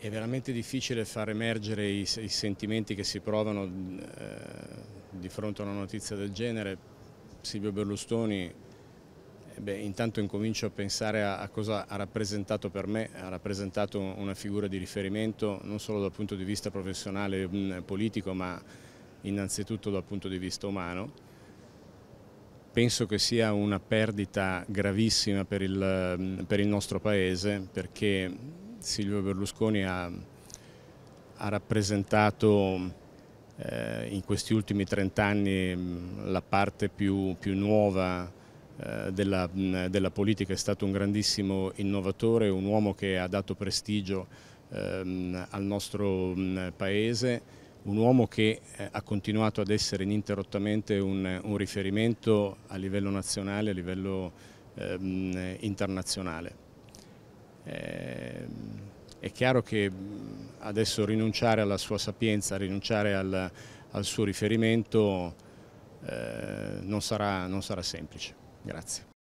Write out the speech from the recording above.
È veramente difficile far emergere i, i sentimenti che si provano eh, di fronte a una notizia del genere. Silvio Berlusconi eh beh, intanto incomincio a pensare a, a, cosa ha rappresentato per me, ha rappresentato una figura di riferimento non solo dal punto di vista professionale e mm, politico ma innanzitutto dal punto di vista umano penso che sia una perdita gravissima per il, mm, per il, nostro Paese perché Silvio Berlusconi ha, ha rappresentato eh, in questi ultimi 30 anni mm, la parte più, più nuova eh, della, mm, della, politica, è stato un grandissimo innovatore, un uomo che ha dato prestigio ehm, al nostro mm, paese un uomo che eh, ha continuato ad essere ininterrottamente un, un riferimento a livello nazionale, a livello ehm, internazionale. Ehm, è chiaro che adesso rinunciare alla sua sapienza, rinunciare al, al suo riferimento eh, non sarà, non sarà semplice. Grazie.